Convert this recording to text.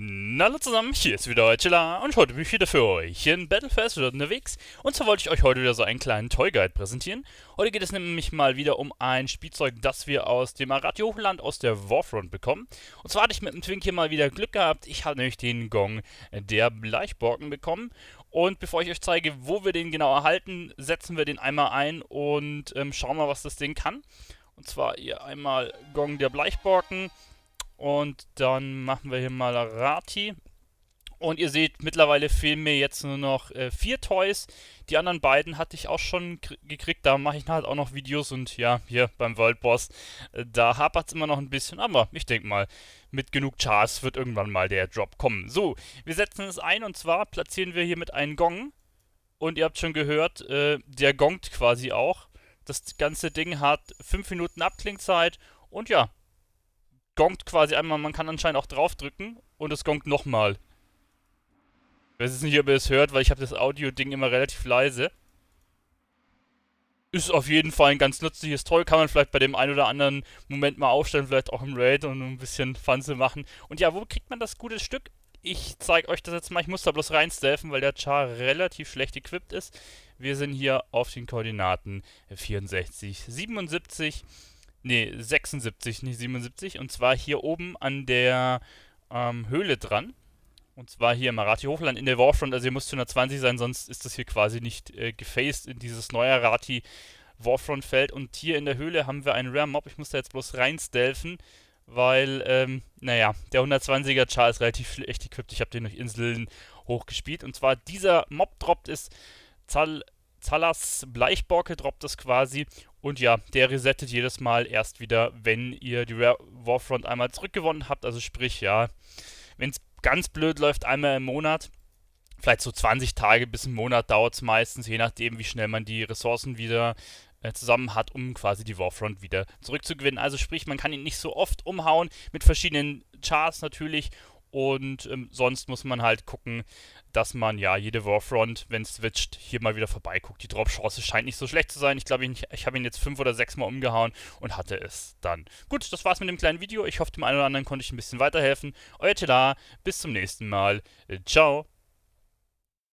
Na hallo zusammen, hier ist wieder Chilla und heute bin ich wieder für euch in Battlefest wieder unterwegs und zwar wollte ich euch heute wieder so einen kleinen Toy Guide präsentieren. Heute geht es nämlich mal wieder um ein Spielzeug, das wir aus dem Arati Hochland aus der Warfront bekommen. Und zwar hatte ich mit dem Twink hier mal wieder Glück gehabt, ich habe nämlich den Gong der Bleichborken bekommen und bevor ich euch zeige, wo wir den genau erhalten, setzen wir den einmal ein und ähm, schauen mal, was das Ding kann. Und zwar hier einmal Gong der Bleichborken. Und dann machen wir hier mal Rati. Und ihr seht, mittlerweile fehlen mir jetzt nur noch äh, vier Toys. Die anderen beiden hatte ich auch schon gekriegt. Da mache ich halt auch noch Videos. Und ja, hier beim World Boss, äh, da hapert es immer noch ein bisschen. Aber ich denke mal, mit genug Chars wird irgendwann mal der Drop kommen. So, wir setzen es ein. Und zwar platzieren wir hier mit einem Gong. Und ihr habt schon gehört, äh, der gongt quasi auch. Das ganze Ding hat 5 Minuten Abklingzeit. Und ja, gongt quasi einmal, man kann anscheinend auch draufdrücken und es gongt nochmal. Ich weiß jetzt nicht, ob ihr es hört, weil ich habe das Audio-Ding immer relativ leise. Ist auf jeden Fall ein ganz nützliches Toy, kann man vielleicht bei dem einen oder anderen Moment mal aufstellen, vielleicht auch im Raid und ein bisschen Fun zu machen. Und ja, wo kriegt man das gute Stück? Ich zeige euch das jetzt mal, ich muss da bloß reinstealthen, weil der Char relativ schlecht equipped ist. Wir sind hier auf den Koordinaten 64, 77, nee, 76, nicht 77. Und zwar hier oben an der ähm, Höhle dran. Und zwar hier im arati hochland in der Warfront. Also ihr müsst 120 sein, sonst ist das hier quasi nicht äh, gefaced in dieses neue arati Warfront-Feld. Und hier in der Höhle haben wir einen Rare-Mob. Ich muss da jetzt bloß reinstelfen, weil, ähm, naja, der 120er Char ist relativ echt equipped. Ich habe den durch Inseln hochgespielt. Und zwar dieser Mob droppt es Zahl... Zalas Bleichborke droppt es quasi. Und ja, der resettet jedes Mal erst wieder, wenn ihr die Warfront einmal zurückgewonnen habt. Also sprich, ja, wenn es ganz blöd läuft, einmal im Monat. Vielleicht so 20 Tage bis einen Monat dauert es meistens, je nachdem, wie schnell man die Ressourcen wieder äh, zusammen hat, um quasi die Warfront wieder zurückzugewinnen. Also sprich, man kann ihn nicht so oft umhauen, mit verschiedenen Chars natürlich und ähm, sonst muss man halt gucken, dass man ja jede Warfront, wenn es switcht, hier mal wieder vorbeiguckt. Die Drop-Chance scheint nicht so schlecht zu sein. Ich glaube, ich, ich habe ihn jetzt fünf oder sechs Mal umgehauen und hatte es dann. Gut, das war's mit dem kleinen Video. Ich hoffe, dem einen oder anderen konnte ich ein bisschen weiterhelfen. Euer Tela, bis zum nächsten Mal. Äh, ciao.